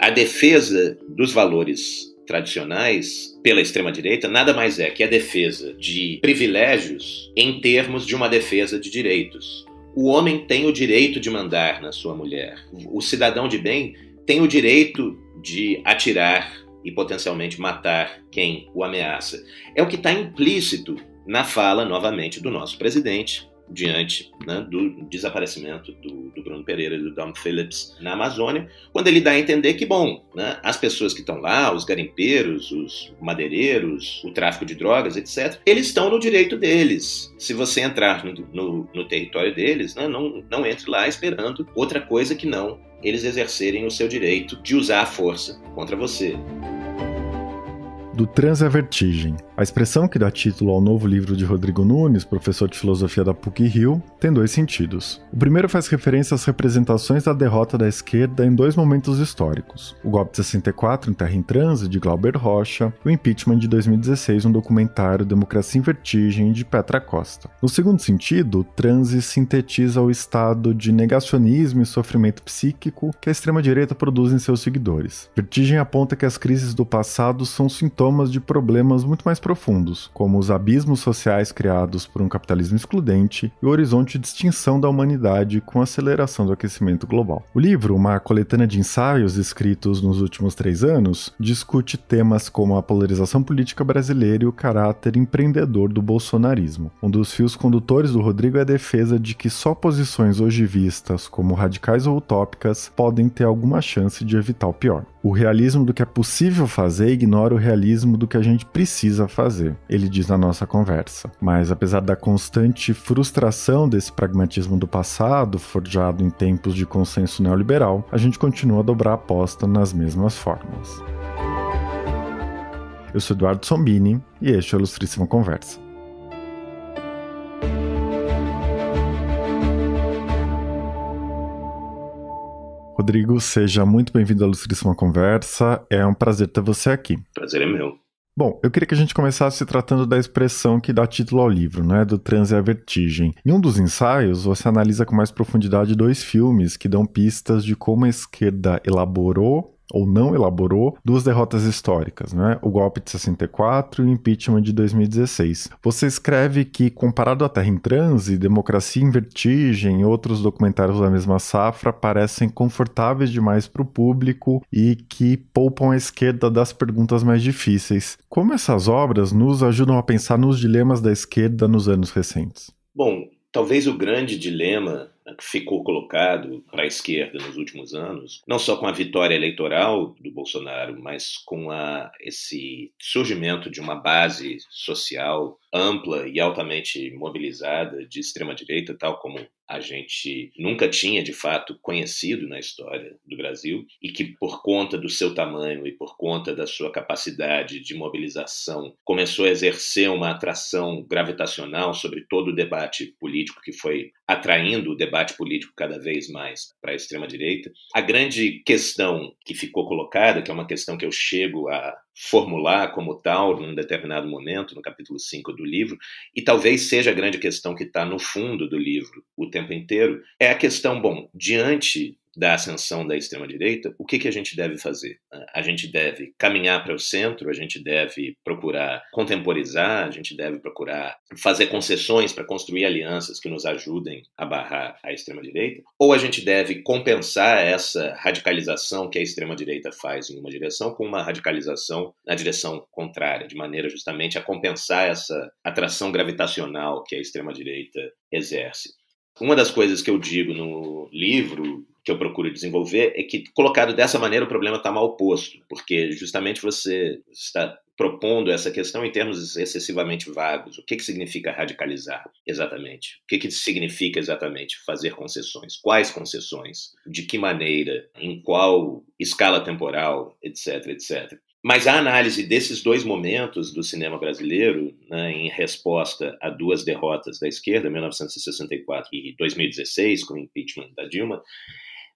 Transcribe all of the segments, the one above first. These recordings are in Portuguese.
A defesa dos valores tradicionais pela extrema-direita nada mais é que a defesa de privilégios em termos de uma defesa de direitos. O homem tem o direito de mandar na sua mulher. O cidadão de bem tem o direito de atirar e potencialmente matar quem o ameaça. É o que está implícito na fala, novamente, do nosso presidente, diante né, do desaparecimento do, do, Bruno Pereira e do Dom Phillips na Amazônia, quando ele dá a entender que, bom, né, as pessoas que estão lá, os garimpeiros, os madeireiros, o tráfico de drogas, etc., eles estão no direito deles. Se você entrar no, no, no território deles, né, não, não entre lá esperando outra coisa que não eles exercerem o seu direito de usar a força contra você do Trans a Vertigem. A expressão que dá título ao novo livro de Rodrigo Nunes, professor de filosofia da PUC-Rio, tem dois sentidos. O primeiro faz referência às representações da derrota da esquerda em dois momentos históricos: o golpe de 64 em Terra em Transe, de Glauber Rocha, e o impeachment de 2016, um documentário Democracia em Vertigem, de Petra Costa. No segundo sentido, transe sintetiza o estado de negacionismo e sofrimento psíquico que a extrema-direita produz em seus seguidores. Vertigem aponta que as crises do passado são sintomas sintomas de problemas muito mais profundos, como os abismos sociais criados por um capitalismo excludente e o horizonte de extinção da humanidade com a aceleração do aquecimento global. O livro, uma coletânea de ensaios escritos nos últimos três anos, discute temas como a polarização política brasileira e o caráter empreendedor do bolsonarismo. Um dos fios condutores do Rodrigo é a defesa de que só posições hoje vistas como radicais ou utópicas podem ter alguma chance de evitar o pior. O realismo do que é possível fazer ignora o realismo do que a gente precisa fazer, ele diz na nossa conversa. Mas apesar da constante frustração desse pragmatismo do passado, forjado em tempos de consenso neoliberal, a gente continua a dobrar a aposta nas mesmas formas. Eu sou Eduardo Sombini e este é o Ilustríssima Conversa. Rodrigo, seja muito bem-vindo à lustríssima Conversa. É um prazer ter você aqui. Prazer é meu. Bom, eu queria que a gente começasse tratando da expressão que dá título ao livro, né, do transe à vertigem. Em um dos ensaios, você analisa com mais profundidade dois filmes que dão pistas de como a esquerda elaborou ou não elaborou duas derrotas históricas, né? o golpe de 64 e o impeachment de 2016. Você escreve que, comparado à Terra em Transe, Democracia em Vertigem e outros documentários da mesma safra parecem confortáveis demais para o público e que poupam a esquerda das perguntas mais difíceis. Como essas obras nos ajudam a pensar nos dilemas da esquerda nos anos recentes? Bom, talvez o grande dilema que ficou colocado para a esquerda nos últimos anos, não só com a vitória eleitoral do Bolsonaro, mas com a, esse surgimento de uma base social ampla e altamente mobilizada de extrema-direita, tal como a gente nunca tinha de fato conhecido na história do Brasil, e que, por conta do seu tamanho e por conta da sua capacidade de mobilização, começou a exercer uma atração gravitacional sobre todo o debate político que foi atraindo o debate político cada vez mais para a extrema-direita. A grande questão que ficou colocada, que é uma questão que eu chego a formular como tal num determinado momento, no capítulo 5 do livro, e talvez seja a grande questão que está no fundo do livro o tempo inteiro, é a questão, bom, diante da ascensão da extrema-direita, o que, que a gente deve fazer? A gente deve caminhar para o centro, a gente deve procurar contemporizar, a gente deve procurar fazer concessões para construir alianças que nos ajudem a barrar a extrema-direita, ou a gente deve compensar essa radicalização que a extrema-direita faz em uma direção com uma radicalização na direção contrária, de maneira justamente a compensar essa atração gravitacional que a extrema-direita exerce. Uma das coisas que eu digo no livro que eu procuro desenvolver é que, colocado dessa maneira, o problema está mal posto, porque justamente você está propondo essa questão em termos excessivamente vagos. O que, que significa radicalizar exatamente? O que, que significa exatamente fazer concessões? Quais concessões? De que maneira? Em qual escala temporal? Etc, etc. Mas a análise desses dois momentos do cinema brasileiro, né, em resposta a duas derrotas da esquerda, 1964 e 2016, com o impeachment da Dilma,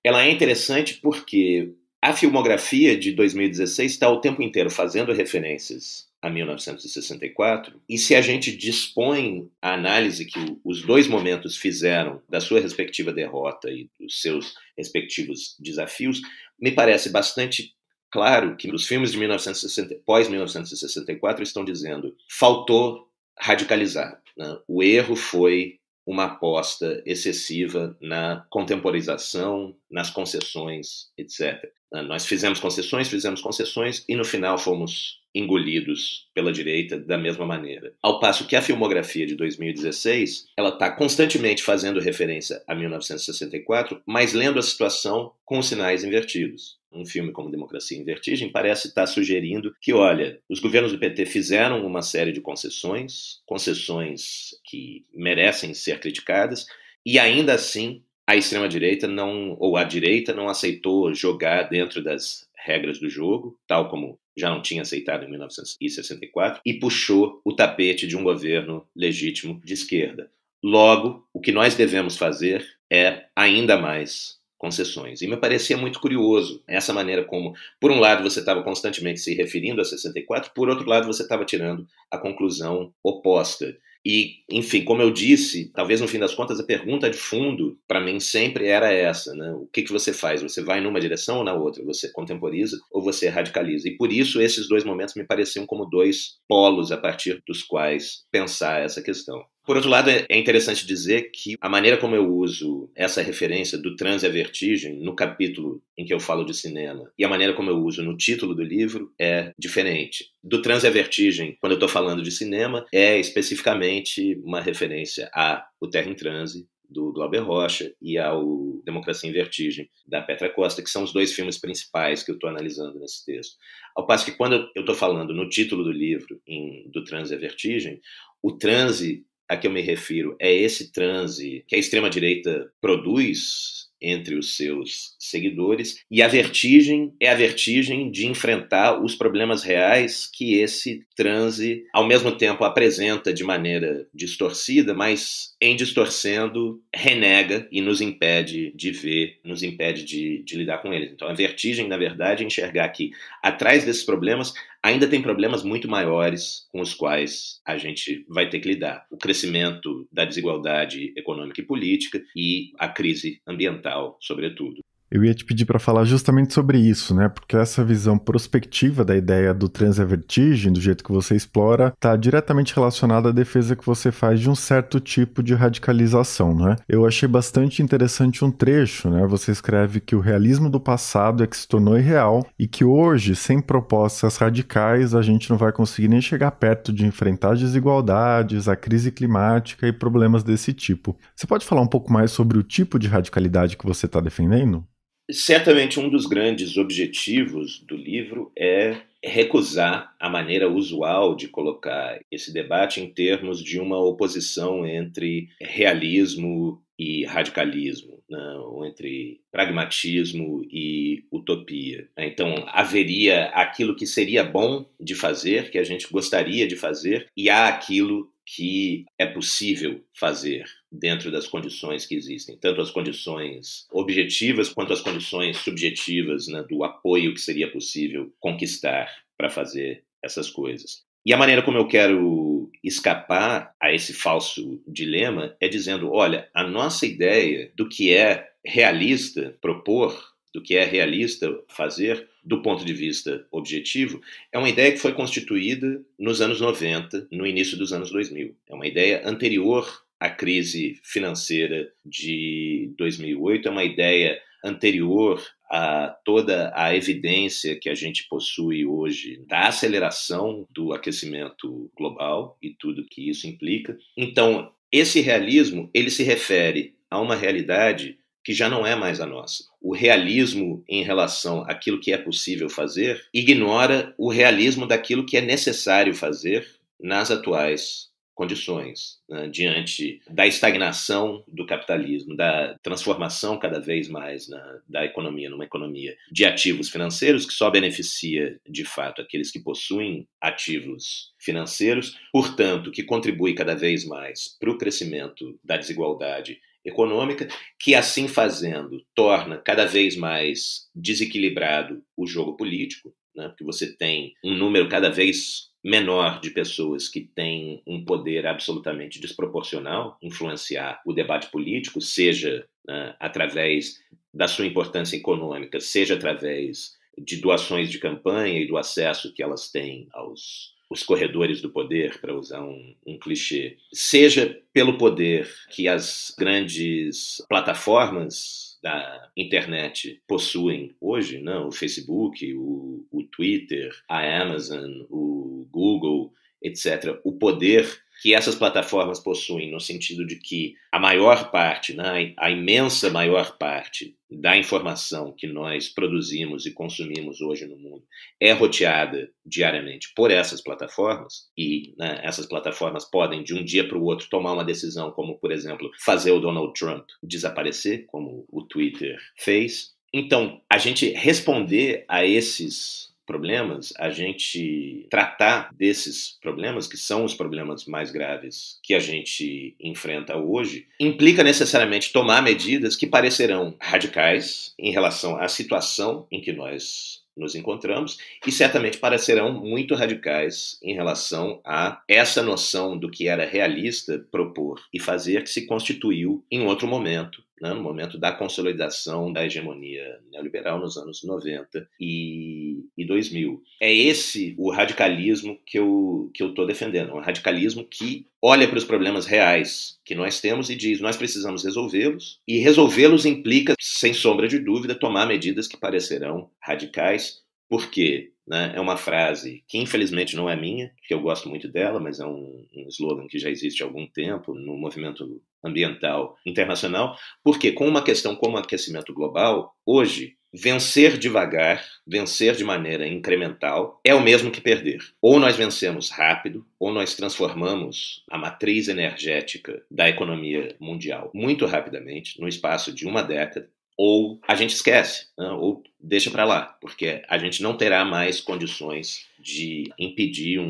ela é interessante porque a filmografia de 2016 está o tempo inteiro fazendo referências a 1964, e se a gente dispõe a análise que os dois momentos fizeram da sua respectiva derrota e dos seus respectivos desafios, me parece bastante claro que os filmes de 1964 pós 1964 estão dizendo faltou radicalizar. Né? O erro foi uma aposta excessiva na contemporização, nas concessões, etc. Ah, nós fizemos concessões, fizemos concessões e no final fomos engolidos pela direita da mesma maneira. Ao passo que a filmografia de 2016, ela está constantemente fazendo referência a 1964, mas lendo a situação com sinais invertidos um filme como Democracia em Vertigem parece estar sugerindo que, olha, os governos do PT fizeram uma série de concessões, concessões que merecem ser criticadas, e ainda assim a extrema-direita não, ou a direita não aceitou jogar dentro das regras do jogo, tal como já não tinha aceitado em 1964, e puxou o tapete de um governo legítimo de esquerda. Logo, o que nós devemos fazer é ainda mais concessões. E me parecia muito curioso essa maneira como, por um lado, você estava constantemente se referindo a 64, por outro lado, você estava tirando a conclusão oposta. E, enfim, como eu disse, talvez no fim das contas a pergunta de fundo para mim sempre era essa, né? O que, que você faz? Você vai numa direção ou na outra? Você contemporiza ou você radicaliza? E por isso esses dois momentos me pareciam como dois polos a partir dos quais pensar essa questão. Por outro lado, é, é interessante dizer que a maneira como eu uso essa referência do trans e a vertigem no capítulo em que eu falo de cinema e a maneira como eu uso no título do livro é diferente. Do trans e a vertigem, quando eu estou falando de cinema, é especificamente uma referência a O Terra em Transe, do Glauber Rocha e ao Democracia em Vertigem, da Petra Costa, que são os dois filmes principais que eu estou analisando nesse texto. Ao passo que, quando eu estou falando no título do livro, em, do Transe e a Vertigem, o transe a que eu me refiro é esse transe que a extrema-direita produz entre os seus seguidores, e a vertigem é a vertigem de enfrentar os problemas reais que esse transe, ao mesmo tempo, apresenta de maneira distorcida, mas em distorcendo, renega e nos impede de ver, nos impede de, de lidar com eles. Então, a vertigem, na verdade, é enxergar que atrás desses problemas ainda tem problemas muito maiores com os quais a gente vai ter que lidar. O crescimento da desigualdade econômica e política e a crise ambiental, sobretudo. Eu ia te pedir para falar justamente sobre isso, né? Porque essa visão prospectiva da ideia do trans é vertigem, do jeito que você explora, está diretamente relacionada à defesa que você faz de um certo tipo de radicalização, né? Eu achei bastante interessante um trecho, né? Você escreve que o realismo do passado é que se tornou irreal e que hoje, sem propostas radicais, a gente não vai conseguir nem chegar perto de enfrentar as desigualdades, a crise climática e problemas desse tipo. Você pode falar um pouco mais sobre o tipo de radicalidade que você está defendendo? Certamente um dos grandes objetivos do livro é recusar a maneira usual de colocar esse debate em termos de uma oposição entre realismo e radicalismo, né, ou entre pragmatismo e utopia. Então, haveria aquilo que seria bom de fazer, que a gente gostaria de fazer, e há aquilo que é possível fazer, dentro das condições que existem, tanto as condições objetivas quanto as condições subjetivas né, do apoio que seria possível conquistar para fazer essas coisas. E a maneira como eu quero escapar a esse falso dilema é dizendo: olha, a nossa ideia do que é realista propor, do que é realista fazer, do ponto de vista objetivo, é uma ideia que foi constituída nos anos 90, no início dos anos 2000. É uma ideia anterior a crise financeira de 2008, é uma ideia anterior a toda a evidência que a gente possui hoje da aceleração do aquecimento global e tudo que isso implica. Então, esse realismo, ele se refere a uma realidade que já não é mais a nossa. O realismo em relação àquilo que é possível fazer ignora o realismo daquilo que é necessário fazer nas atuais condições né, diante da estagnação do capitalismo, da transformação cada vez mais na, da economia numa economia de ativos financeiros que só beneficia de fato aqueles que possuem ativos financeiros, portanto que contribui cada vez mais para o crescimento da desigualdade econômica, que assim fazendo torna cada vez mais desequilibrado o jogo político, né, porque você tem um número cada vez menor de pessoas que têm um poder absolutamente desproporcional influenciar o debate político, seja ah, através da sua importância econômica, seja através de doações de campanha e do acesso que elas têm aos os corredores do poder, para usar um, um, clichê, seja pelo poder que as grandes plataformas da internet possuem hoje, não né, o Facebook, o, o Twitter, a Amazon, o Google, etc., o poder que essas plataformas possuem, no sentido de que a maior parte, né, a imensa maior parte da informação que nós produzimos e consumimos hoje no mundo é roteada diariamente por essas plataformas, e né, essas plataformas podem, de um dia para o outro, tomar uma decisão, como, por exemplo, fazer o Donald Trump desaparecer, como o Twitter fez. Então, a gente responder a esses problemas, a gente tratar desses problemas, que são os problemas mais graves que a gente enfrenta hoje, implica necessariamente tomar medidas que parecerão radicais em relação à situação em que nós nos encontramos e certamente parecerão muito radicais em relação a essa noção do que era realista propor e fazer que se constituiu em outro momento né, no momento da consolidação da hegemonia neoliberal nos anos 90 e, e 2000. É esse o radicalismo que eu que eu estou defendendo, é um radicalismo que olha para os problemas reais que nós temos e diz: nós precisamos resolvê-los, e resolvê-los implica, sem sombra de dúvida, tomar medidas que parecerão radicais, porque né, é uma frase que infelizmente não é minha, que eu gosto muito dela, mas é um, um slogan que já existe há algum tempo no movimento ambiental internacional, porque com uma questão como o aquecimento global, hoje, vencer devagar, vencer de maneira incremental, é o mesmo que perder. Ou nós vencemos rápido, ou nós transformamos a matriz energética da economia mundial muito rapidamente, no espaço de uma década, ou a gente esquece, né? ou deixa para lá, porque a gente não terá mais condições de impedir um,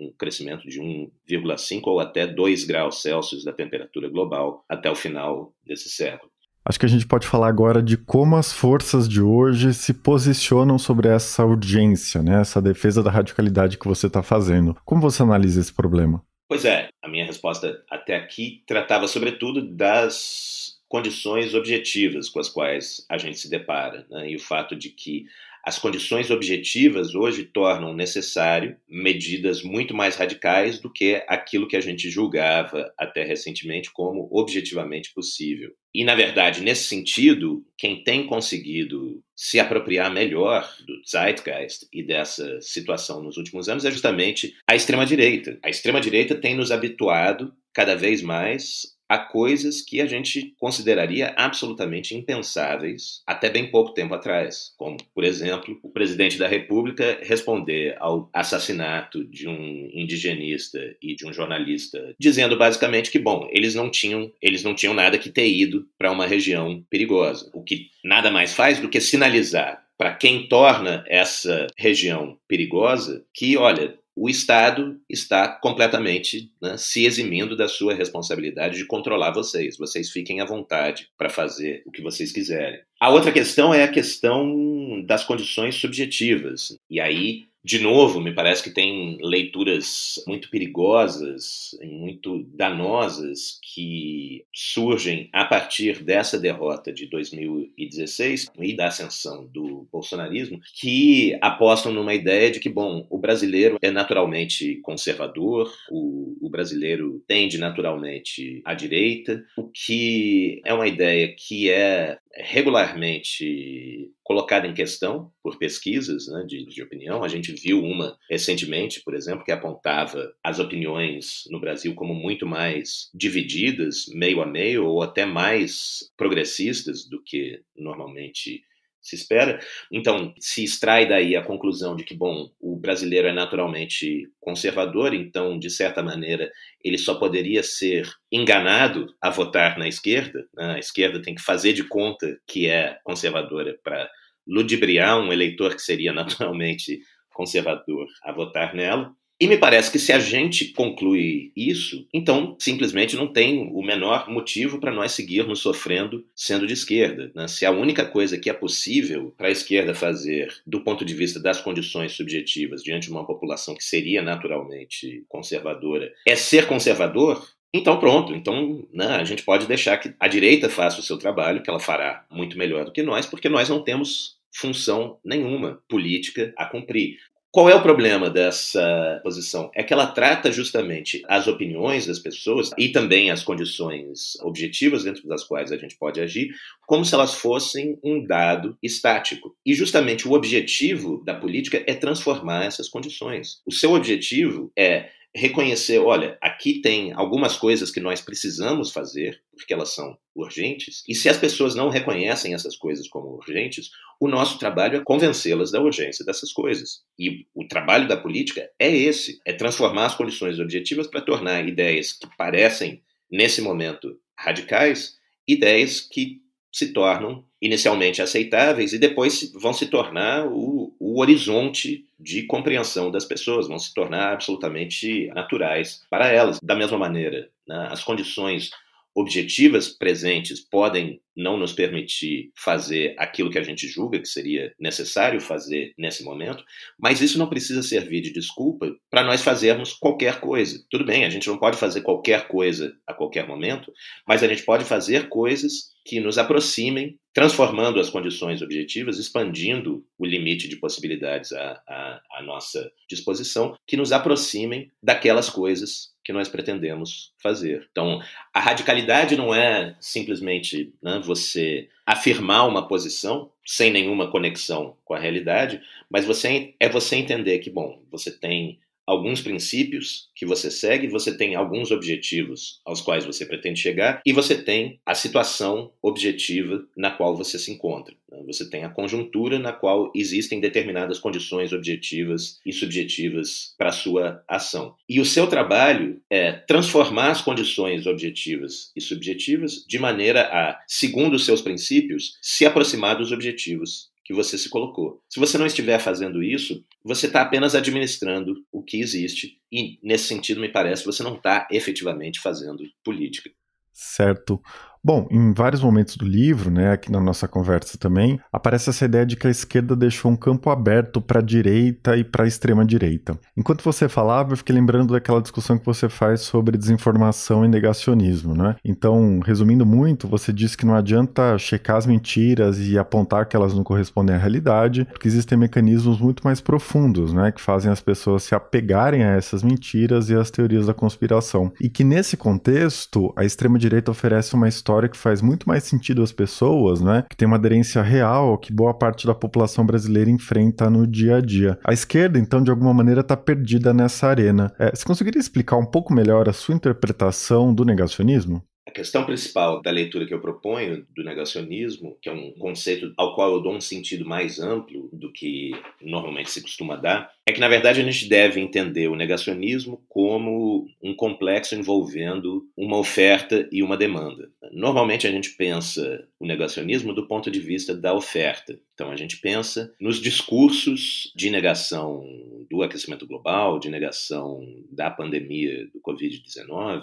um crescimento de 1,5 ou até 2 graus Celsius da temperatura global até o final desse século. Acho que a gente pode falar agora de como as forças de hoje se posicionam sobre essa urgência, né? essa defesa da radicalidade que você está fazendo. Como você analisa esse problema? Pois é, a minha resposta até aqui tratava sobretudo das condições objetivas com as quais a gente se depara, né? e o fato de que as condições objetivas hoje tornam necessário medidas muito mais radicais do que aquilo que a gente julgava até recentemente como objetivamente possível. E, na verdade, nesse sentido, quem tem conseguido se apropriar melhor do Zeitgeist e dessa situação nos últimos anos é justamente a extrema-direita. A extrema-direita tem nos habituado cada vez mais a coisas que a gente consideraria absolutamente impensáveis até bem pouco tempo atrás, como, por exemplo, o presidente da República responder ao assassinato de um indigenista e de um jornalista, dizendo basicamente que, bom, eles não tinham, eles não tinham nada que ter ido para uma região perigosa, o que nada mais faz do que sinalizar para quem torna essa região perigosa que, olha, o Estado está completamente né, se eximindo da sua responsabilidade de controlar vocês. Vocês fiquem à vontade para fazer o que vocês quiserem. A outra questão é a questão das condições subjetivas. E aí, de novo, me parece que tem leituras muito perigosas, muito danosas, que surgem a partir dessa derrota de 2016 e da ascensão do bolsonarismo, que apostam numa ideia de que, bom, o brasileiro é naturalmente conservador, o, o brasileiro tende naturalmente à direita, o que é uma ideia que é regularmente colocada em questão por pesquisas né, de, de, opinião. A gente viu uma recentemente, por exemplo, que apontava as opiniões no Brasil como muito mais divididas, meio a meio, ou até mais progressistas do que normalmente se espera. Então, se extrai daí a conclusão de que, bom, o brasileiro é naturalmente conservador, então, de certa maneira, ele só poderia ser enganado a votar na esquerda. Né? A esquerda tem que fazer de conta que é conservadora para ludibriar um eleitor que seria naturalmente conservador a votar nela. E me parece que se a gente conclui isso, então simplesmente não tem o menor motivo para nós seguirmos sofrendo sendo de esquerda. Né? Se a única coisa que é possível para a esquerda fazer, do ponto de vista das condições subjetivas, diante de uma população que seria naturalmente conservadora, é ser conservador, então pronto, então né, a gente pode deixar que a direita faça o seu trabalho, que ela fará muito melhor do que nós, porque nós não temos função nenhuma política a cumprir. Qual é o problema dessa posição? É que ela trata justamente as opiniões das pessoas e também as condições objetivas dentro das quais a gente pode agir, como se elas fossem um dado estático. E justamente o objetivo da política é transformar essas condições. O seu objetivo é reconhecer, olha, aqui tem algumas coisas que nós precisamos fazer, porque elas são urgentes, e se as pessoas não reconhecem essas coisas como urgentes, o nosso trabalho é convencê-las da urgência dessas coisas. E o trabalho da política é esse, é transformar as condições objetivas para tornar ideias que parecem nesse momento radicais, ideias que se tornam inicialmente aceitáveis e depois vão se tornar o, o, horizonte de compreensão das pessoas, vão se tornar absolutamente naturais para elas. Da mesma maneira, né, as condições objetivas presentes podem não nos permitir fazer aquilo que a gente julga que seria necessário fazer nesse momento, mas isso não precisa servir de desculpa para nós fazermos qualquer coisa. Tudo bem, a gente não pode fazer qualquer coisa a qualquer momento, mas a gente pode fazer coisas que nos aproximem, transformando as condições objetivas, expandindo o limite de possibilidades à, à, à, nossa disposição, que nos aproximem daquelas coisas que nós pretendemos fazer. Então, a radicalidade não é simplesmente né, você afirmar uma posição sem nenhuma conexão com a realidade, mas você, é você entender que, bom, você tem alguns princípios que você segue, você tem alguns objetivos aos quais você pretende chegar e você tem a situação objetiva na qual você se encontra. Né? Você tem a conjuntura na qual existem determinadas condições objetivas e subjetivas para a sua ação. E o seu trabalho é transformar as condições objetivas e subjetivas de maneira a, segundo os seus princípios, se aproximar dos objetivos que você se colocou. Se você não estiver fazendo isso, você está apenas administrando o que existe e, nesse sentido, me parece, você não está efetivamente fazendo política. Certo. Bom, em vários momentos do livro, né, aqui na nossa conversa também, aparece essa ideia de que a esquerda deixou um campo aberto para a direita e para a extrema direita. Enquanto você falava, eu fiquei lembrando daquela discussão que você faz sobre desinformação e negacionismo, né? Então, resumindo muito, você diz que não adianta checar as mentiras e apontar que elas não correspondem à realidade, porque existem mecanismos muito mais profundos, né, que fazem as pessoas se apegarem a essas mentiras e às teorias da conspiração. E que nesse contexto, a extrema direita oferece uma história que faz muito mais sentido às pessoas, né? Que tem uma aderência real que boa parte da população brasileira enfrenta no dia a dia. A esquerda, então, de alguma maneira, está perdida nessa arena. É, você conseguiria explicar um pouco melhor a sua interpretação do negacionismo? A questão principal da leitura que eu proponho do negacionismo, que é um conceito ao qual eu dou um sentido mais amplo do que normalmente se costuma dar, é que na verdade a gente deve entender o negacionismo como um complexo envolvendo uma oferta e uma demanda. Normalmente a gente pensa o negacionismo do ponto de vista da oferta. Então a gente pensa nos discursos de negação do aquecimento global, de negação da pandemia do Covid-19,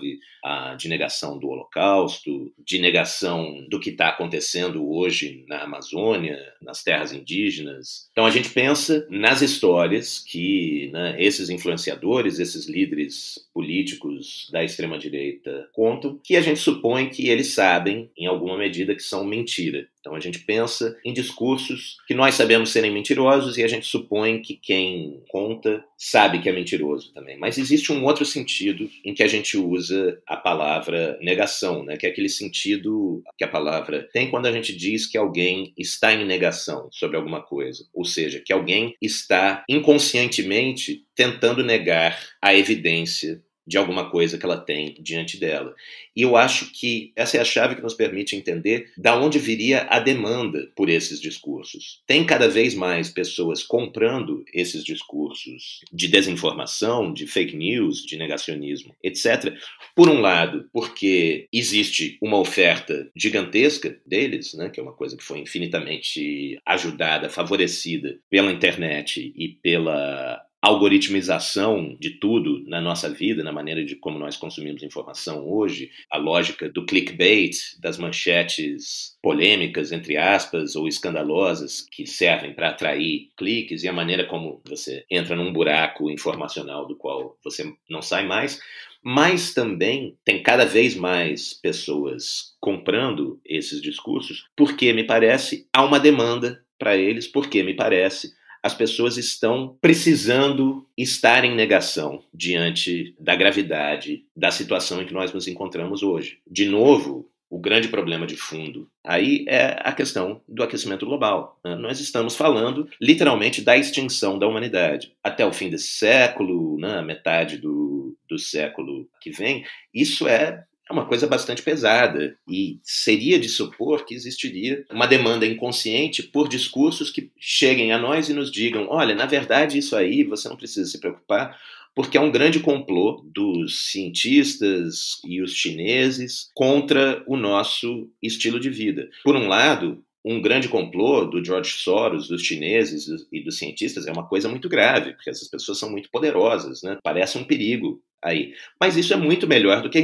de negação do Holocausto, de negação do que está acontecendo hoje na Amazônia, nas terras indígenas. Então a gente pensa nas histórias que né, esses influenciadores, esses líderes políticos da extrema-direita contam, que a gente supõe que eles sabem, em alguma medida, que são mentira. Então a gente pensa em discursos que nós sabemos serem mentirosos e a gente supõe que quem conta sabe que é mentiroso também. Mas existe um outro sentido em que a gente usa a palavra negação, né? que é aquele sentido que a palavra tem quando a gente diz que alguém está em negação sobre alguma coisa, ou seja, que alguém está inconscientemente tentando negar a evidência de alguma coisa que ela tem diante dela. E eu acho que essa é a chave que nos permite entender da onde viria a demanda por esses discursos. Tem cada vez mais pessoas comprando esses discursos de desinformação, de fake news, de negacionismo, etc. Por um lado, porque existe uma oferta gigantesca deles, né, que é uma coisa que foi infinitamente ajudada, favorecida pela internet e pela algoritmização de tudo na nossa vida, na maneira de como nós consumimos informação hoje, a lógica do clickbait, das manchetes polêmicas, entre aspas, ou escandalosas que servem para atrair cliques e a maneira como você entra num buraco informacional do qual você não sai mais, mas também tem cada vez mais pessoas comprando esses discursos, porque me parece há uma demanda para eles, porque me parece as pessoas estão precisando estar em negação diante da gravidade da situação em que nós nos encontramos hoje. De novo, o grande problema de fundo aí é a questão do aquecimento global. Né? Nós estamos falando literalmente da extinção da humanidade. Até o fim desse século, na né? metade do, do século que vem, isso é é uma coisa bastante pesada e seria de supor que existiria uma demanda inconsciente por discursos que cheguem a nós e nos digam: olha, na verdade, isso aí você não precisa se preocupar, porque é um grande complô dos cientistas e os chineses contra o nosso estilo de vida. Por um lado, um grande complô do George Soros, dos chineses e dos cientistas é uma coisa muito grave, porque essas pessoas são muito poderosas, né? Parece um perigo aí. Mas isso é muito melhor do que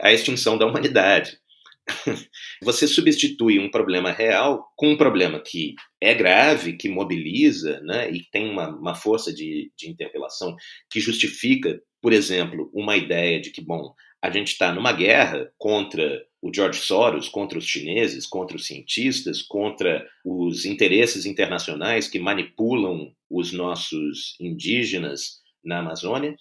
a extinção da humanidade. Você substitui um problema real com um problema que é grave, que mobiliza, né, e tem uma, uma força de, de interpelação que justifica, por exemplo, uma ideia de que, bom, a gente está numa guerra contra o George Soros, contra os chineses, contra os cientistas, contra os interesses internacionais que manipulam os nossos indígenas na Amazônia,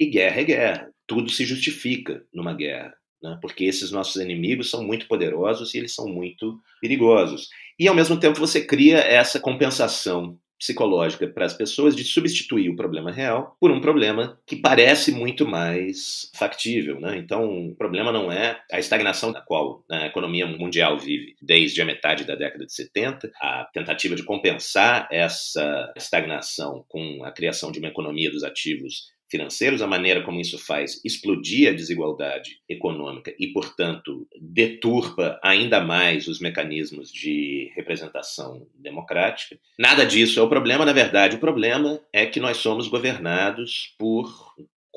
e guerra é guerra. Tudo se justifica numa guerra, né? porque esses nossos inimigos são muito poderosos e eles são muito perigosos. E ao mesmo tempo você cria essa compensação psicológica para as pessoas de substituir o problema real por um problema que parece muito mais factível. Né? Então, o problema não é a estagnação da qual né, a economia mundial vive desde a metade da década de 70, a tentativa de compensar essa estagnação com a criação de uma economia dos ativos financeiros, a maneira como isso faz explodir a desigualdade econômica e, portanto, deturpa ainda mais os mecanismos de representação democrática. Nada disso é o problema, na verdade, o problema é que nós somos governados por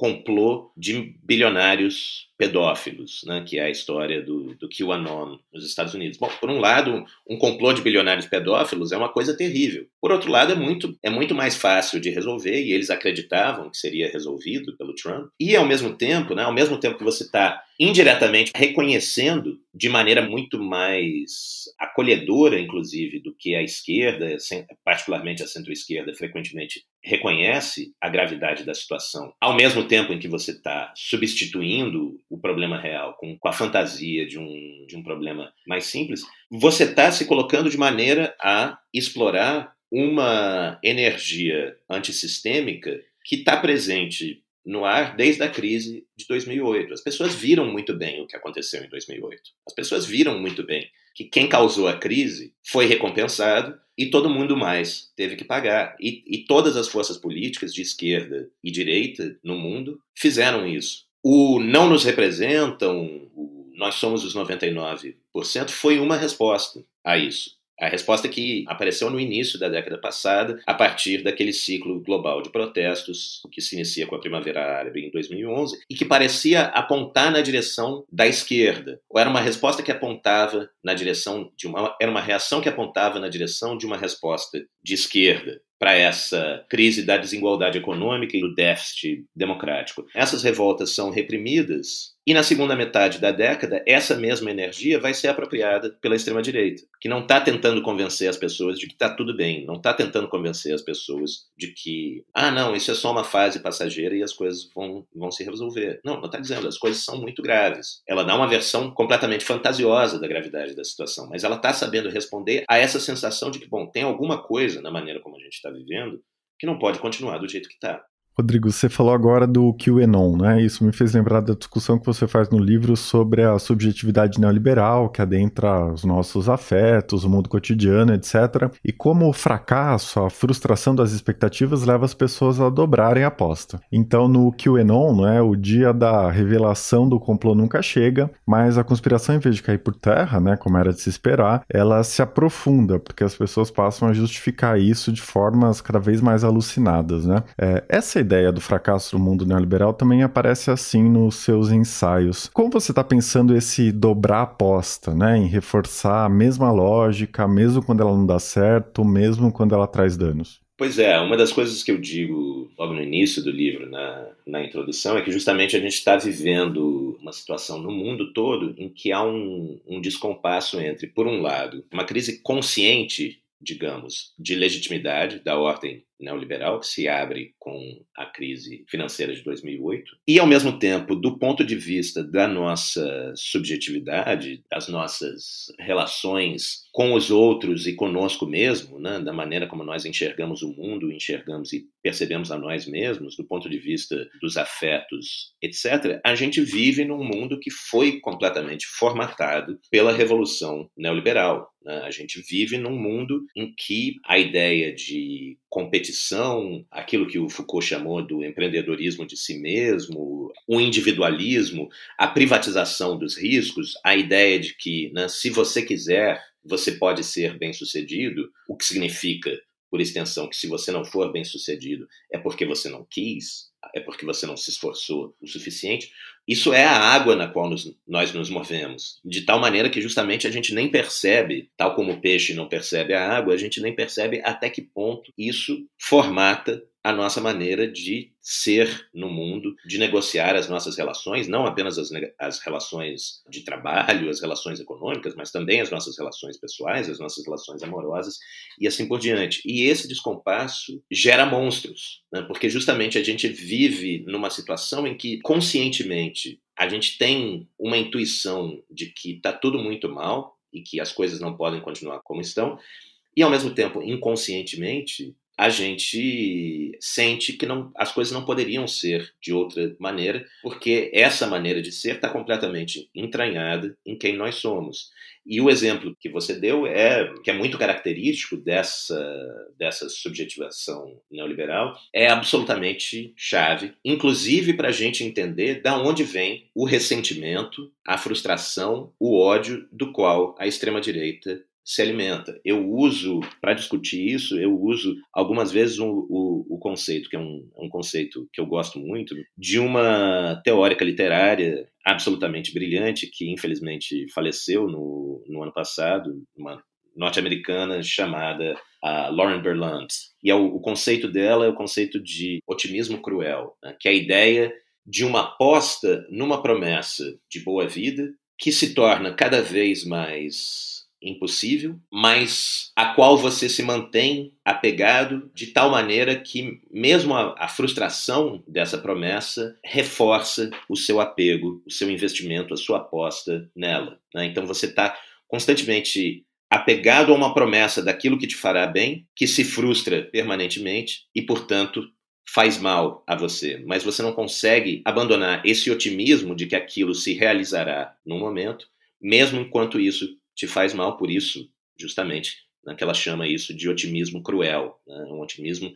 complô de bilionários pedófilos, né, que é a história do, do QAnon nos Estados Unidos. Bom, por um lado, um complô de bilionários pedófilos é uma coisa terrível. Por outro lado, é muito, é muito mais fácil de resolver, e eles acreditavam que seria resolvido pelo Trump. E, ao mesmo tempo, né, ao mesmo tempo que você está indiretamente reconhecendo de maneira muito mais acolhedora, inclusive, do que a esquerda, particularmente a centro-esquerda, frequentemente reconhece a gravidade da situação, ao mesmo tempo em que você está substituindo o problema real com, com a fantasia de um, de um problema mais simples, você está se colocando de maneira a explorar uma energia antissistêmica que está presente no ar desde a crise de 2008. As pessoas viram muito bem o que aconteceu em 2008. As pessoas viram muito bem que quem causou a crise foi recompensado e todo mundo mais teve que pagar. E, e todas as forças políticas de esquerda e direita no mundo fizeram isso. O não nos representam, o nós somos os 99%, foi uma resposta a isso. A resposta é que apareceu no início da década passada, a partir daquele ciclo global de protestos que se inicia com a Primavera Árabe em 2011 e que parecia apontar na direção da esquerda, ou era uma resposta que apontava na direção de uma era uma reação que apontava na direção de uma resposta de esquerda para essa crise da desigualdade econômica e do déficit democrático. Essas revoltas são reprimidas e na segunda metade da década, essa mesma energia vai ser apropriada pela extrema-direita, que não está tentando convencer as pessoas de que está tudo bem, não está tentando convencer as pessoas de que, ah, não, isso é só uma fase passageira e as coisas vão, vão se resolver. Não, não está dizendo, as coisas são muito graves. Ela dá uma versão completamente fantasiosa da gravidade da situação, mas ela está sabendo responder a essa sensação de que, bom, tem alguma coisa na maneira como a gente está vivendo que não pode continuar do jeito que está. Rodrigo, você falou agora do QAnon, né? Isso me fez lembrar da discussão que você faz no livro sobre a subjetividade neoliberal, que adentra os nossos afetos, o mundo cotidiano, etc. E como o fracasso, a frustração das expectativas leva as pessoas a dobrarem a aposta. Então, no QAnon, né, o dia da revelação do complô nunca chega, mas a conspiração, em vez de cair por terra, né, como era de se esperar, ela se aprofunda, porque as pessoas passam a justificar isso de formas cada vez mais alucinadas, né? É, essa ideia ideia do fracasso do mundo neoliberal também aparece assim nos seus ensaios. Como você está pensando esse dobrar a aposta, né, em reforçar a mesma lógica, mesmo quando ela não dá certo, mesmo quando ela traz danos? Pois é, uma das coisas que eu digo logo no início do livro, na, na introdução, é que justamente a gente está vivendo uma situação no mundo todo em que há um, um descompasso entre, por um lado, uma crise consciente, digamos, de legitimidade da ordem neoliberal que se abre com a crise financeira de 2008 e ao mesmo tempo do ponto de vista da nossa subjetividade das nossas relações com os outros e conosco mesmo né, da maneira como nós enxergamos o mundo enxergamos e percebemos a nós mesmos do ponto de vista dos afetos etc a gente vive num mundo que foi completamente formatado pela revolução neoliberal né? a gente vive num mundo em que a ideia de competição competição, aquilo que o Foucault chamou do empreendedorismo de si mesmo, o individualismo, a privatização dos riscos, a ideia de que né, se você quiser, você pode ser bem-sucedido, o que significa, por extensão, que se você não for bem-sucedido é porque você não quis é porque você não se esforçou o suficiente. Isso é a água na qual nos, nós nos movemos, de tal maneira que justamente a gente nem percebe, tal como o peixe não percebe a água, a gente nem percebe até que ponto isso formata a nossa maneira de ser no mundo, de negociar as nossas relações, não apenas as, as relações de trabalho, as relações econômicas, mas também as nossas relações pessoais, as nossas relações amorosas e assim por diante. E esse descompasso gera monstros, né? porque justamente a gente vive numa situação em que conscientemente a gente tem uma intuição de que está tudo muito mal e que as coisas não podem continuar como estão, e ao mesmo tempo, inconscientemente, a gente sente que não, as coisas não poderiam ser de outra maneira, porque essa maneira de ser está completamente entranhada em quem nós somos. E o exemplo que você deu é que é muito característico dessa, dessa subjetivação neoliberal, é absolutamente chave, inclusive para a gente entender da onde vem o ressentimento, a frustração, o ódio do qual a extrema direita se alimenta. Eu uso, para discutir isso, eu uso algumas vezes o, o, o conceito, que é um, é um, conceito que eu gosto muito, de uma teórica literária absolutamente brilhante, que infelizmente faleceu no, no ano passado, uma norte-americana chamada uh, Lauren Berlant. E é o, o, conceito dela é o conceito de otimismo cruel, né? que é a ideia de uma aposta numa promessa de boa vida que se torna cada vez mais impossível, mas a qual você se mantém apegado de tal maneira que mesmo a, a, frustração dessa promessa reforça o seu apego, o seu investimento, a sua aposta nela. Né? Então você está constantemente apegado a uma promessa daquilo que te fará bem, que se frustra permanentemente e, portanto, faz mal a você, mas você não consegue abandonar esse otimismo de que aquilo se realizará no momento, mesmo enquanto isso te faz mal por isso, justamente, né, que ela chama isso de otimismo cruel, né, um otimismo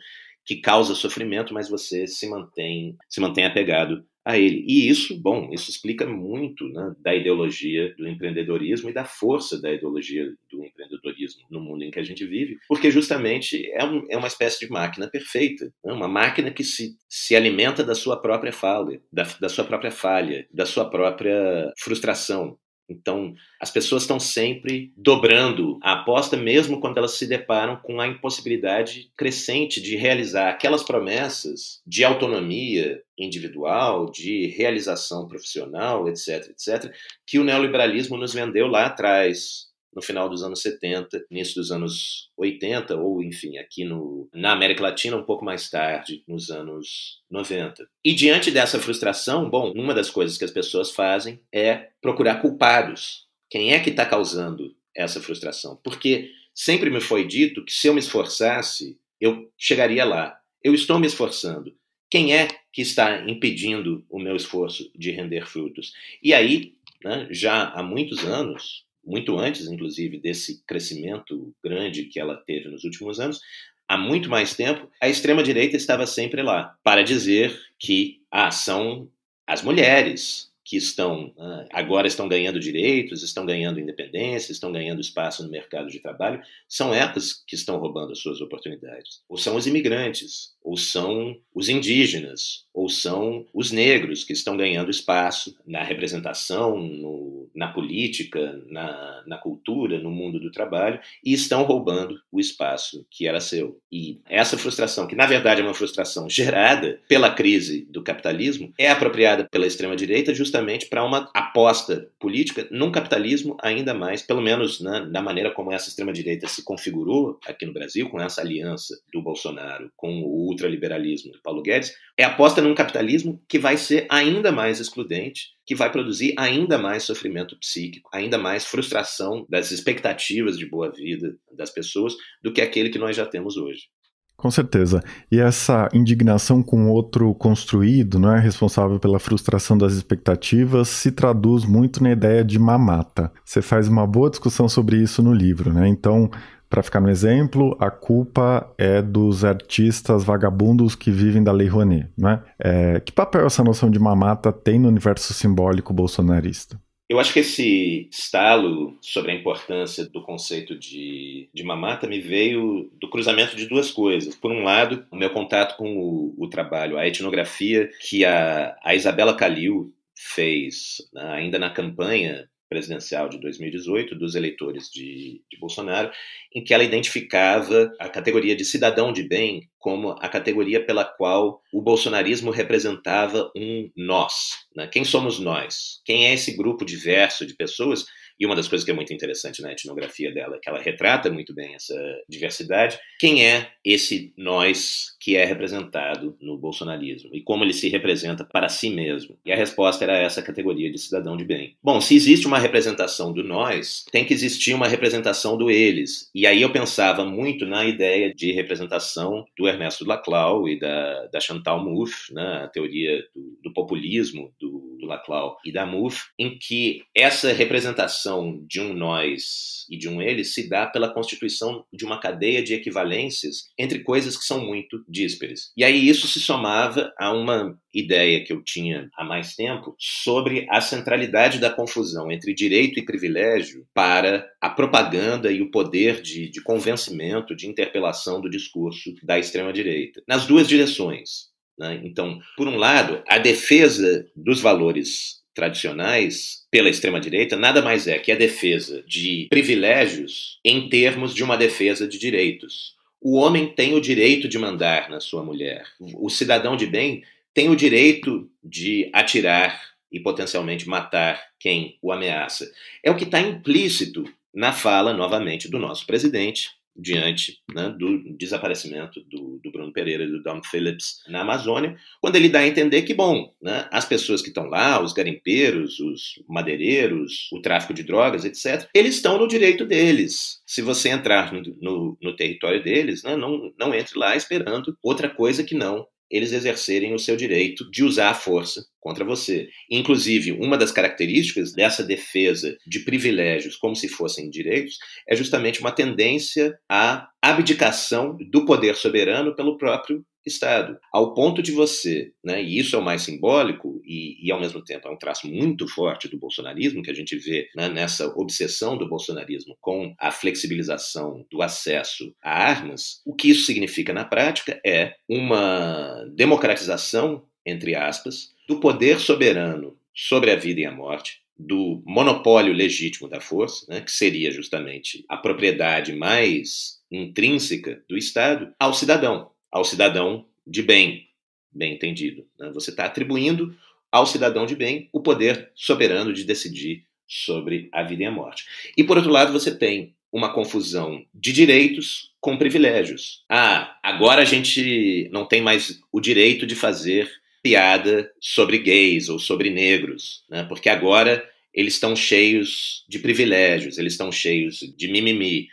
que causa sofrimento, mas você se mantém se mantém apegado a ele. E isso, bom, isso explica muito né, da ideologia do empreendedorismo e da força da ideologia do empreendedorismo no mundo em que a gente vive, porque justamente é, um, é uma espécie de máquina perfeita, né, uma máquina que se, se alimenta da sua própria falha, da, da sua própria falha, da sua própria frustração. Então, as pessoas estão sempre dobrando a aposta, mesmo quando elas se deparam com a impossibilidade crescente de realizar aquelas promessas de autonomia individual, de realização profissional, etc., etc., que o neoliberalismo nos vendeu lá atrás no final dos anos 70, início dos anos 80, ou enfim, aqui no, na América Latina um pouco mais tarde, nos anos 90. E diante dessa frustração, bom, uma das coisas que as pessoas fazem é procurar culpados. Quem é que está causando essa frustração? Porque sempre me foi dito que se eu me esforçasse, eu chegaria lá. Eu estou me esforçando. Quem é que está impedindo o meu esforço de render frutos? E aí, né, já há muitos anos, muito antes, inclusive, desse crescimento grande que ela teve nos últimos anos, há muito mais tempo, a extrema-direita estava sempre lá para dizer que ah, são as mulheres, que estão né, agora estão ganhando direitos, estão ganhando independência, estão ganhando espaço no mercado de trabalho, são elas que estão roubando as suas oportunidades. Ou são os imigrantes, ou são os indígenas, ou são os negros que estão ganhando espaço na representação, no, na política, na, na cultura, no mundo do trabalho, e estão roubando o espaço que era seu. E essa frustração, que na verdade é uma frustração gerada pela crise do capitalismo, é apropriada pela extrema-direita justamente justamente para uma aposta política num capitalismo ainda mais, pelo menos né, na maneira como essa extrema-direita se configurou aqui no Brasil, com essa aliança do Bolsonaro com o ultraliberalismo do Paulo Guedes, é aposta num capitalismo que vai ser ainda mais excludente, que vai produzir ainda mais sofrimento psíquico, ainda mais frustração das expectativas de boa vida das pessoas do que aquele que nós já temos hoje. Com certeza. E essa indignação com o outro construído, é responsável pela frustração das expectativas, se traduz muito na ideia de mamata. Você faz uma boa discussão sobre isso no livro, né? Então, para ficar no exemplo, a culpa é dos artistas vagabundos que vivem da Lei Rouanet, né? É, que papel essa noção de mamata tem no universo simbólico bolsonarista? Eu acho que esse estalo sobre a importância do conceito de, de mamata me veio do cruzamento de duas coisas. Por um lado, o meu contato com o, o trabalho, a etnografia que a, a Isabela Calil fez né, ainda na campanha presidencial de 2018 dos eleitores de, de, Bolsonaro, em que ela identificava a categoria de cidadão de bem como a categoria pela qual o bolsonarismo representava um nós, né? Quem somos nós? Quem é esse grupo diverso de pessoas e uma das coisas que é muito interessante na etnografia dela é que ela retrata muito bem essa diversidade. Quem é esse nós que é representado no bolsonarismo e como ele se representa para si mesmo? E a resposta era essa categoria de cidadão de bem. Bom, se existe uma representação do nós, tem que existir uma representação do eles. E aí eu pensava muito na ideia de representação do Ernesto Laclau e da, da Chantal Mouffe, né, a teoria do, do populismo do, do Laclau e da Mouffe, em que essa representação separação de um nós e de um ele se dá pela constituição de uma cadeia de equivalências entre coisas que são muito díspares. E aí isso se somava a uma ideia que eu tinha há mais tempo sobre a centralidade da confusão entre direito e privilégio para a propaganda e o poder de, de convencimento, de interpelação do discurso da extrema-direita, nas duas direções. Né? Então, por um lado, a defesa dos valores tradicionais pela extrema-direita nada mais é que a defesa de privilégios em termos de uma defesa de direitos. O homem tem o direito de mandar na sua mulher. O cidadão de bem tem o direito de atirar e potencialmente matar quem o ameaça. É o que está implícito na fala, novamente, do nosso presidente, diante né, do desaparecimento do, do, Bruno Pereira e do Dom Phillips na Amazônia, quando ele dá a entender que, bom, né, as pessoas que estão lá, os garimpeiros, os madeireiros, o tráfico de drogas, etc., eles estão no direito deles. Se você entrar no, no, no território deles, né, não, não entre lá esperando outra coisa que não eles exercerem o seu direito de usar a força contra você. Inclusive, uma das características dessa defesa de privilégios como se fossem direitos é justamente uma tendência à abdicação do poder soberano pelo próprio Estado, ao ponto de você, né, e isso é o mais simbólico e, e, ao mesmo tempo é um traço muito forte do bolsonarismo que a gente vê né, nessa obsessão do bolsonarismo com a flexibilização do acesso a armas. O que isso significa na prática é uma democratização entre aspas do poder soberano sobre a vida e a morte do monopólio legítimo da força, né, que seria justamente a propriedade mais intrínseca do Estado, ao cidadão, ao cidadão de bem, bem entendido. Né? Você está atribuindo ao cidadão de bem o poder soberano de decidir sobre a vida e a morte. E por outro lado, você tem uma confusão de direitos com privilégios. Ah, agora a gente não tem mais o direito de fazer piada sobre gays ou sobre negros, né? porque agora eles estão cheios de privilégios, eles estão cheios de mimimi.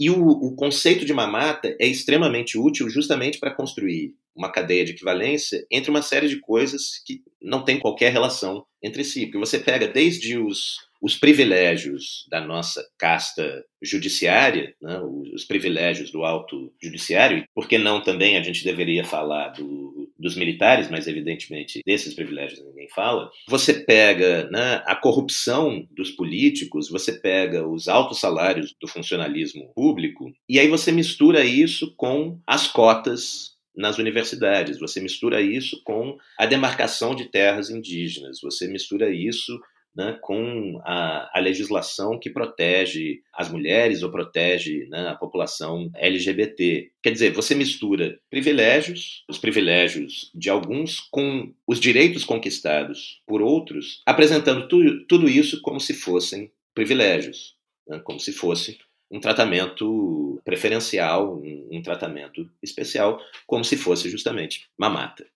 E o, o conceito de mamata é extremamente útil justamente para construir uma cadeia de equivalência entre uma série de coisas que não tem qualquer relação entre si. Porque você pega desde os, os privilégios da nossa casta judiciária, né, os privilégios do alto judiciário, por que não também a gente deveria falar do dos militares, mas evidentemente desses privilégios ninguém fala. Você pega né, a corrupção dos políticos, você pega os altos salários do funcionalismo público, e aí você mistura isso com as cotas nas universidades, você mistura isso com a demarcação de terras indígenas, você mistura isso né, com a, a, legislação que protege as mulheres ou protege né, a população LGBT. Quer dizer, você mistura privilégios, os privilégios de alguns, com os direitos conquistados por outros, apresentando tu, tudo isso como se fossem privilégios, né, como se fosse um tratamento preferencial, um, um tratamento especial, como se fosse justamente mamata.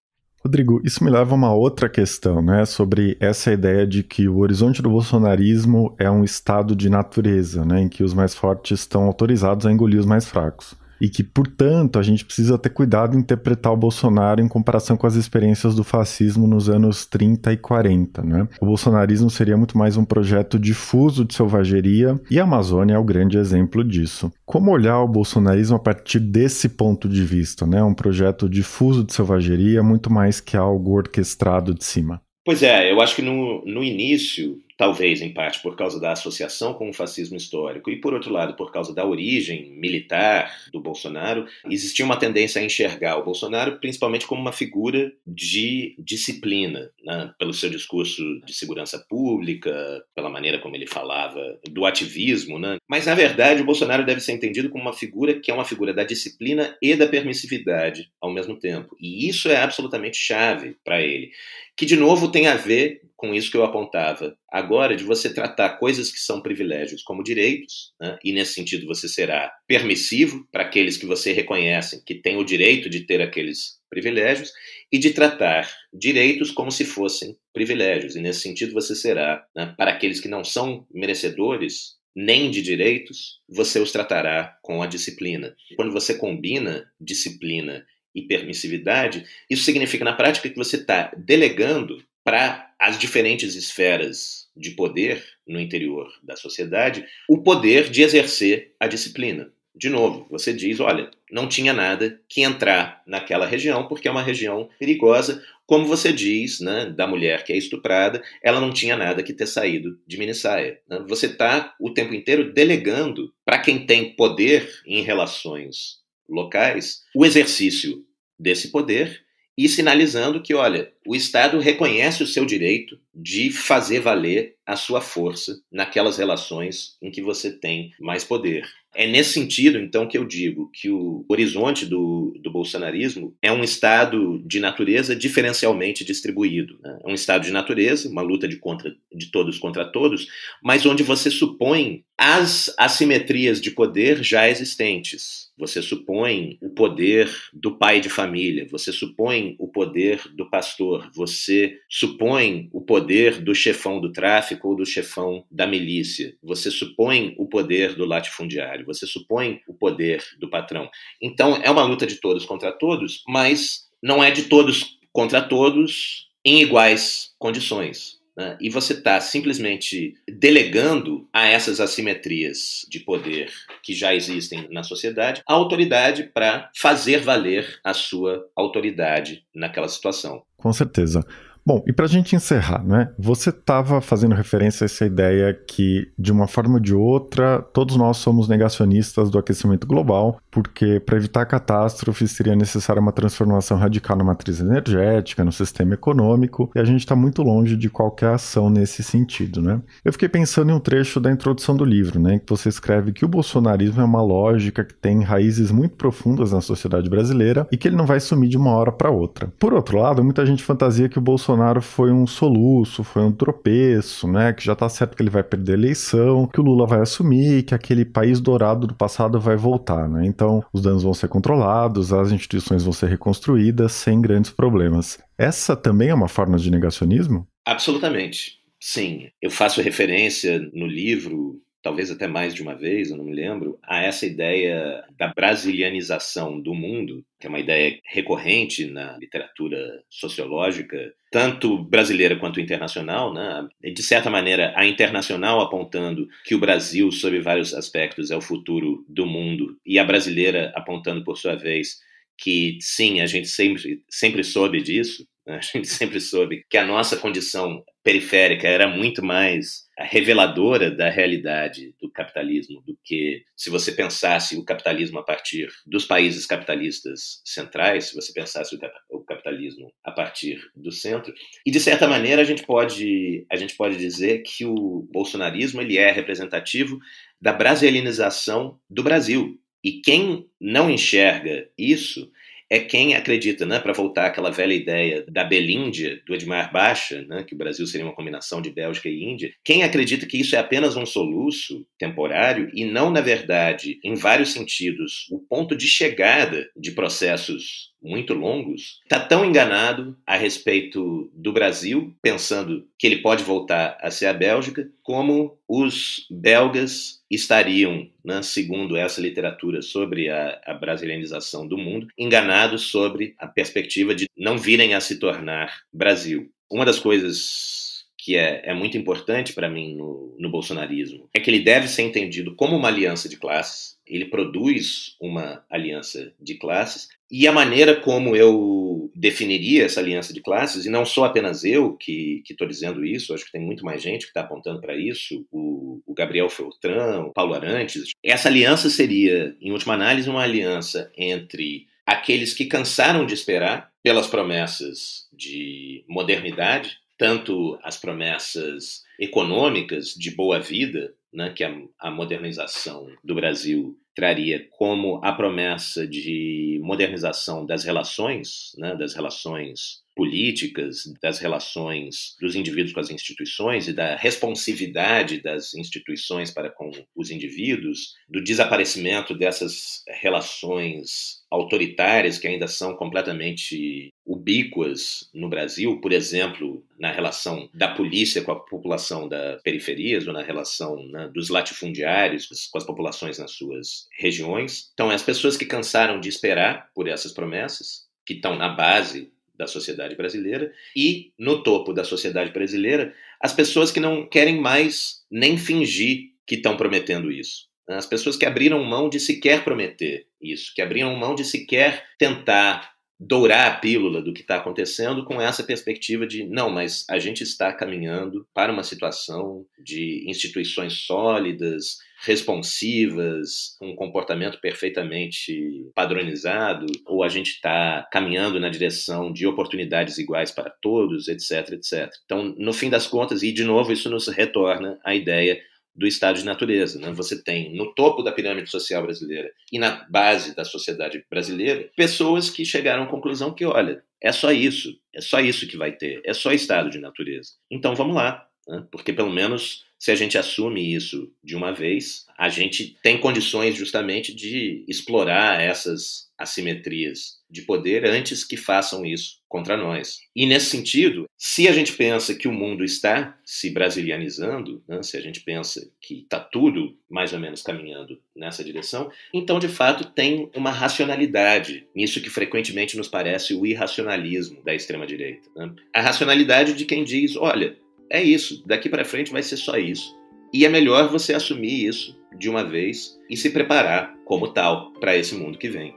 Rodrigo, isso me leva a uma outra questão, né, sobre essa ideia de que o horizonte do bolsonarismo é um estado de natureza, né, em que os mais fortes estão autorizados a engolir os mais fracos e que, portanto, a gente precisa ter cuidado em interpretar o Bolsonaro em comparação com as experiências do fascismo nos anos 30 e 40. Né? O bolsonarismo seria muito mais um projeto difuso de selvageria e a Amazônia é o grande exemplo disso. Como olhar o bolsonarismo a partir desse ponto de vista? Né? Um projeto difuso de selvageria muito mais que algo orquestrado de cima. Pois é, eu acho que no, no início talvez em parte por causa da associação com o fascismo histórico e por outro lado por causa da origem militar do Bolsonaro, existia uma tendência a enxergar o Bolsonaro principalmente como uma figura de disciplina, né? pelo seu discurso de segurança pública, pela maneira como ele falava do ativismo, né? Mas na verdade o Bolsonaro deve ser entendido como uma figura que é uma figura da disciplina e da permissividade ao mesmo tempo. E isso é absolutamente chave para ele que de novo tem a ver com isso que eu apontava agora, de você tratar coisas que são privilégios como direitos, né? e nesse sentido você será permissivo para aqueles que você reconhece que têm o direito de ter aqueles privilégios, e de tratar direitos como se fossem privilégios, e nesse sentido você será, né? para aqueles que não são merecedores, nem de direitos, você os tratará com a disciplina. Quando você combina disciplina e permissividade, isso significa na prática que você está delegando para as diferentes esferas de poder no interior da sociedade o poder de exercer a disciplina. De novo, você diz: olha, não tinha nada que entrar naquela região, porque é uma região perigosa. Como você diz, né, da mulher que é estuprada, ela não tinha nada que ter saído de minissaia. Você está o tempo inteiro delegando para quem tem poder em relações locais, o exercício desse poder e sinalizando que, olha, o Estado reconhece o seu direito de fazer valer a sua força naquelas relações em que você tem mais poder. É nesse sentido, então, que eu digo que o horizonte do, do bolsonarismo é um estado de natureza diferencialmente distribuído. Né? É um estado de natureza, uma luta de, contra, de todos contra todos, mas onde você supõe as assimetrias de poder já existentes. Você supõe o poder do pai de família, você supõe o poder do pastor você supõe o poder do chefão do tráfico ou do chefão da milícia, você supõe o poder do latifundiário, você supõe o poder do patrão. Então é uma luta de todos contra todos, mas não é de todos contra todos em iguais condições né, e você está simplesmente delegando a essas assimetrias de poder que já existem na sociedade a autoridade para fazer valer a sua autoridade naquela situação. Com certeza. Bom, e para a gente encerrar, né? Você estava fazendo referência a essa ideia que, de uma forma ou de outra, todos nós somos negacionistas do aquecimento global, porque para evitar catástrofes seria necessária uma transformação radical na matriz energética, no sistema econômico, e a gente está muito longe de qualquer ação nesse sentido, né? Eu fiquei pensando em um trecho da introdução do livro, né? Que você escreve que o bolsonarismo é uma lógica que tem raízes muito profundas na sociedade brasileira e que ele não vai sumir de uma hora para outra. Por outro lado, muita gente fantasia que o Bolsonaro Bolsonaro foi um soluço, foi um tropeço, né? Que já tá certo que ele vai perder a eleição, que o Lula vai assumir, que aquele país dourado do passado vai voltar, né? Então, os danos vão ser controlados, as instituições vão ser reconstruídas sem grandes problemas. Essa também é uma forma de negacionismo? Absolutamente. Sim, eu faço referência no livro talvez até mais de uma vez, eu não me lembro, a essa ideia da brasilianização do mundo, que é uma ideia recorrente na literatura sociológica, tanto brasileira quanto internacional, né? de certa maneira, a internacional apontando que o Brasil, sob vários aspectos, é o futuro do mundo, e a brasileira apontando, por sua vez, que sim, a gente sempre, sempre soube disso, A gente sempre soube que a nossa condição periférica era muito mais reveladora da realidade do capitalismo do que se você pensasse o capitalismo a partir dos países capitalistas centrais, se você pensasse o capitalismo a partir do centro. E de certa maneira a gente pode a gente pode dizer que o bolsonarismo ele é representativo da brasilianização do Brasil. E quem não enxerga isso é quem acredita, né, para voltar àquela velha ideia da Belíndia, do Edmar Baixa, né, que o Brasil seria uma combinação de Bélgica e Índia, quem acredita que isso é apenas um soluço temporário e não, na verdade, em vários sentidos, o ponto de chegada de processos muito longos, está tão enganado a respeito do Brasil, pensando que ele pode voltar a ser a Bélgica, como os belgas estariam, né, segundo essa literatura sobre a, a brasilianização do mundo, enganados sobre a perspectiva de não virem a se tornar Brasil. Uma das coisas que é, é muito importante para mim no, no bolsonarismo, é que ele deve ser entendido como uma aliança de classes, ele produz uma aliança de classes, e a maneira como eu definiria essa aliança de classes, e não sou apenas eu que estou dizendo isso, acho que tem muito mais gente que está apontando para isso, o, o, Gabriel Feltran, o Paulo Arantes. Essa aliança seria, em última análise, uma aliança entre aqueles que cansaram de esperar pelas promessas de modernidade tanto as promessas econômicas de boa vida, né, que a, a modernização do Brasil traria, como a promessa de modernização das relações, né, das relações políticas, das relações dos indivíduos com as instituições e da responsividade das instituições para com os indivíduos, do desaparecimento dessas relações autoritárias que ainda são completamente ubíquas no Brasil, por exemplo, na relação da polícia com a população das periferias ou na relação né, dos latifundiários com as populações nas suas regiões. Então, é as pessoas que cansaram de esperar por essas promessas, que estão na base da sociedade brasileira e no topo da sociedade brasileira as pessoas que não querem mais nem fingir que estão prometendo isso. Né? As pessoas que abriram mão de sequer prometer isso, que abriram mão de sequer tentar dourar a pílula do que está acontecendo com essa perspectiva de não, mas a gente está caminhando para uma situação de instituições sólidas, responsivas, um comportamento perfeitamente padronizado, ou a gente está caminhando na direção de oportunidades iguais para todos, etc, etc. Então, no fim das contas, e de novo isso nos retorna à ideia do estado de natureza. Né? Você tem no topo da pirâmide social brasileira e na base da sociedade brasileira pessoas que chegaram à conclusão que, olha, é só isso, é só isso que vai ter, é só estado de natureza. Então vamos lá, né? porque pelo menos se a gente assume isso de uma vez, a gente tem condições justamente de explorar essas assimetrias de poder antes que façam isso contra nós. E nesse sentido, se a gente pensa que o mundo está se brasilianizando, né, se a gente pensa que está tudo mais ou menos caminhando nessa direção, então de fato tem uma racionalidade nisso que frequentemente nos parece o irracionalismo da extrema-direita. Né? A racionalidade de quem diz: olha, é isso, daqui para frente vai ser só isso. E é melhor você assumir isso de uma vez e se preparar como tal para esse mundo que vem.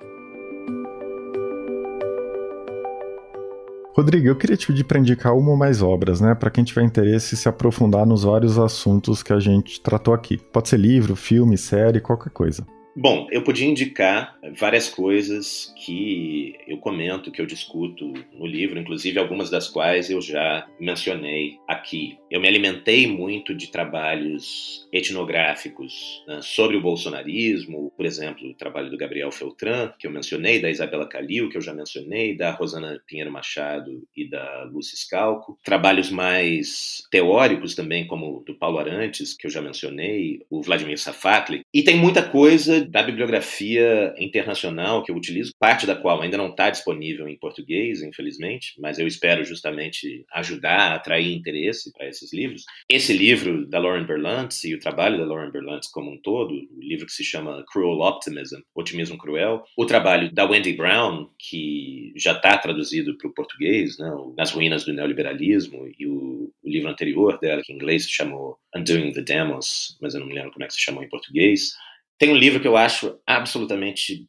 Rodrigo, eu queria te pedir para indicar uma ou mais obras, né? Para quem tiver interesse se aprofundar nos vários assuntos que a gente tratou aqui. Pode ser livro, filme, série, qualquer coisa. Bom, eu podia indicar várias coisas que eu comento, que eu discuto no livro, inclusive algumas das quais eu já mencionei aqui. Eu me alimentei muito de trabalhos etnográficos né, sobre o bolsonarismo, por exemplo, o trabalho do Gabriel Feltran, que eu mencionei, da Isabela Calil, que eu já mencionei, da Rosana Pinheiro Machado e da Lúcia Scalco. Trabalhos mais teóricos também, como o do Paulo Arantes, que eu já mencionei, o Vladimir Safakli. E tem muita coisa da bibliografia internacional que eu utilizo, parte da qual ainda não está disponível em português, infelizmente, mas eu espero justamente ajudar a atrair interesse para esses livros. Esse livro da Lauren Berlantz e o trabalho da Lauren Berlantz como um todo, o um livro que se chama Cruel Optimism, Otimismo Cruel, o trabalho da Wendy Brown, que já está traduzido para o português, né, Nas Ruínas do Neoliberalismo, e o, o livro anterior dela, que em inglês se chamou Undoing the Demos, mas eu não me lembro como é que se chamou em português, tem um livro que eu acho absolutamente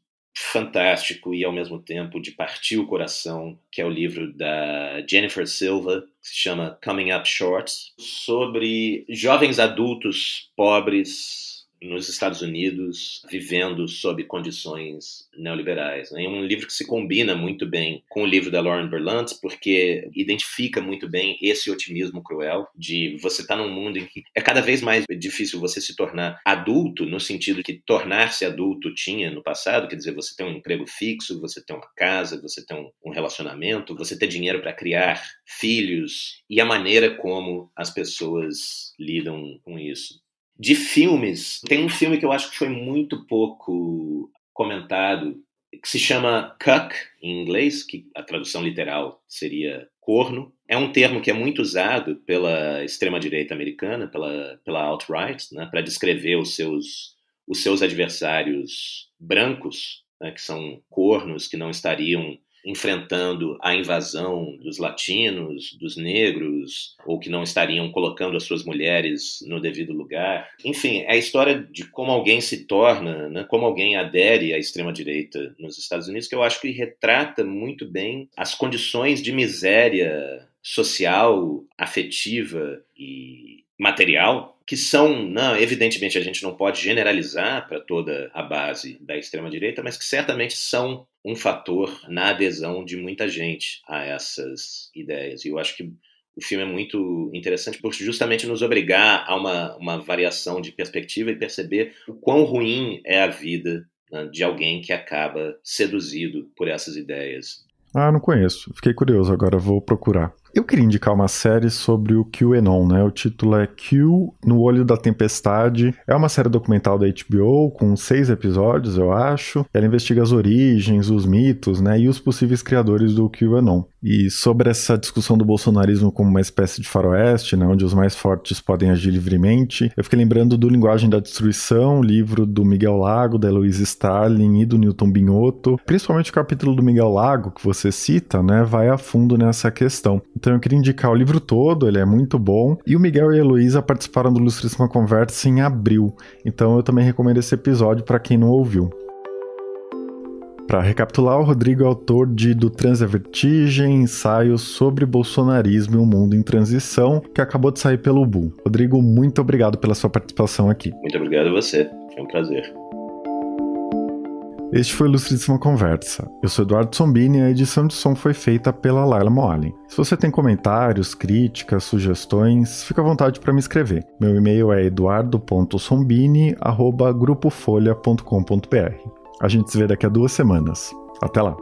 fantástico e ao mesmo tempo de partir o coração, que é o livro da Jennifer Silva, que se chama Coming Up Short, sobre jovens adultos pobres nos Estados Unidos vivendo sob condições neoliberais. Né? É um livro que se combina muito bem com o livro da Lauren Berlant porque identifica muito bem esse otimismo cruel de você estar tá num mundo em que é cada vez mais difícil você se tornar adulto, no sentido que tornar-se adulto tinha no passado, quer dizer, você tem um emprego fixo, você tem uma casa, você tem um relacionamento, você tem dinheiro para criar filhos e a maneira como as pessoas lidam com isso. De filmes, tem um filme que eu acho que foi muito pouco comentado, que se chama cuck em inglês, que a tradução literal seria corno. É um termo que é muito usado pela extrema-direita americana, pela, pela alt-right, né, para descrever os seus, os seus adversários brancos, né, que são cornos, que não estariam enfrentando a invasão dos latinos, dos negros, ou que não estariam colocando as suas mulheres no devido lugar. Enfim, é a história de como alguém se torna, né, como alguém adere à extrema-direita nos Estados Unidos, que eu acho que retrata muito bem as condições de miséria social, afetiva e material, que são, não, né, evidentemente a gente não pode generalizar para toda a base da extrema-direita, mas que certamente são um fator na adesão de muita gente a essas ideias. E eu acho que o filme é muito interessante por justamente nos obrigar a uma, uma variação de perspectiva e perceber o quão ruim é a vida né, de alguém que acaba seduzido por essas ideias. Ah, não conheço. Fiquei curioso agora, vou procurar. Eu queria indicar uma série sobre o QAnon, né? O título é Q no Olho da Tempestade. É uma série documental da HBO com seis episódios, eu acho. Ela investiga as origens, os mitos, né? E os possíveis criadores do QAnon. E sobre essa discussão do bolsonarismo como uma espécie de faroeste, né? Onde os mais fortes podem agir livremente. Eu fiquei lembrando do Linguagem da Destruição, livro do Miguel Lago, da Heloísa Stalin e do Newton Binhoto. Principalmente o capítulo do Miguel Lago, que você cita, né? Vai a fundo nessa questão. Então, então eu queria indicar o livro todo, ele é muito bom. E o Miguel e a Luísa participaram do Ilustríssima Conversa em abril. Então eu também recomendo esse episódio para quem não ouviu. Para recapitular, o Rodrigo é autor de Do Trans é Vertigem, ensaios sobre bolsonarismo e o um mundo em transição, que acabou de sair pelo Bu. Rodrigo, muito obrigado pela sua participação aqui. Muito obrigado a você, foi um prazer. Este foi Ilustríssima Conversa. Eu sou Eduardo Sombini e a edição de som foi feita pela Laila Moalin. Se você tem comentários, críticas, sugestões, fica à vontade para me escrever. Meu e-mail é eduardo.sombini.grupofolha.com.br. A gente se vê daqui a duas semanas. Até lá!